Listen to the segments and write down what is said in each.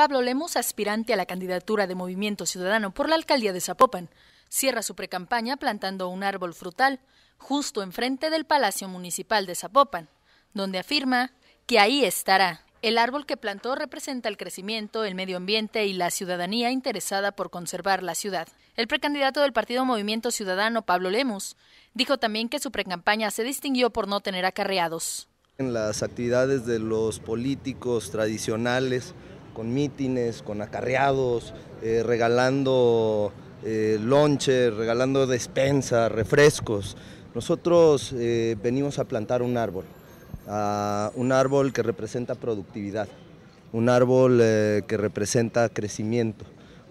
Pablo Lemos, aspirante a la candidatura de Movimiento Ciudadano por la alcaldía de Zapopan, cierra su precampaña plantando un árbol frutal justo enfrente del Palacio Municipal de Zapopan, donde afirma que ahí estará. El árbol que plantó representa el crecimiento, el medio ambiente y la ciudadanía interesada por conservar la ciudad. El precandidato del partido Movimiento Ciudadano, Pablo Lemus, dijo también que su precampaña se distinguió por no tener acarreados. En las actividades de los políticos tradicionales, con mítines, con acarreados, eh, regalando eh, regalando despensa, refrescos. Nosotros eh, venimos a plantar un árbol, un árbol que representa productividad, un árbol eh, que representa crecimiento,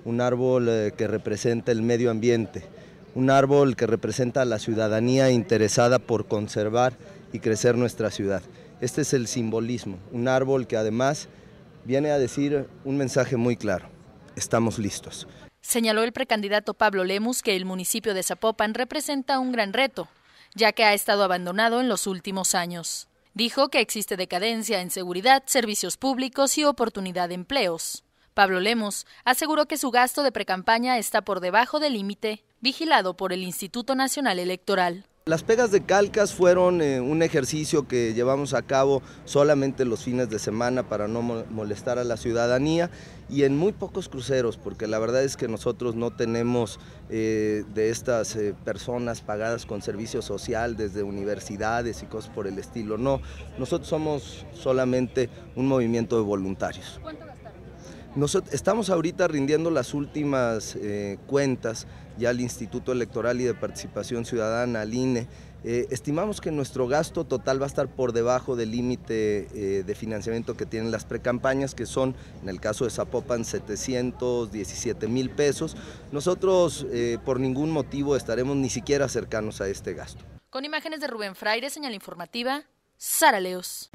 un árbol que representa el medio ambiente, un árbol que representa la ciudadanía interesada por conservar y crecer nuestra ciudad. Este es el simbolismo, un árbol que además viene a decir un mensaje muy claro, estamos listos. Señaló el precandidato Pablo Lemus que el municipio de Zapopan representa un gran reto, ya que ha estado abandonado en los últimos años. Dijo que existe decadencia en seguridad, servicios públicos y oportunidad de empleos. Pablo Lemos aseguró que su gasto de precampaña está por debajo del límite vigilado por el Instituto Nacional Electoral. Las pegas de calcas fueron eh, un ejercicio que llevamos a cabo solamente los fines de semana para no molestar a la ciudadanía y en muy pocos cruceros, porque la verdad es que nosotros no tenemos eh, de estas eh, personas pagadas con servicio social desde universidades y cosas por el estilo, no. Nosotros somos solamente un movimiento de voluntarios. Nosotros estamos ahorita rindiendo las últimas eh, cuentas ya al Instituto Electoral y de Participación Ciudadana, al INE. Eh, estimamos que nuestro gasto total va a estar por debajo del límite eh, de financiamiento que tienen las precampañas, que son, en el caso de Zapopan, 717 mil pesos. Nosotros por ningún motivo estaremos ni siquiera cercanos a este gasto. Con imágenes de Rubén Fraire, señal informativa, Sara Leos.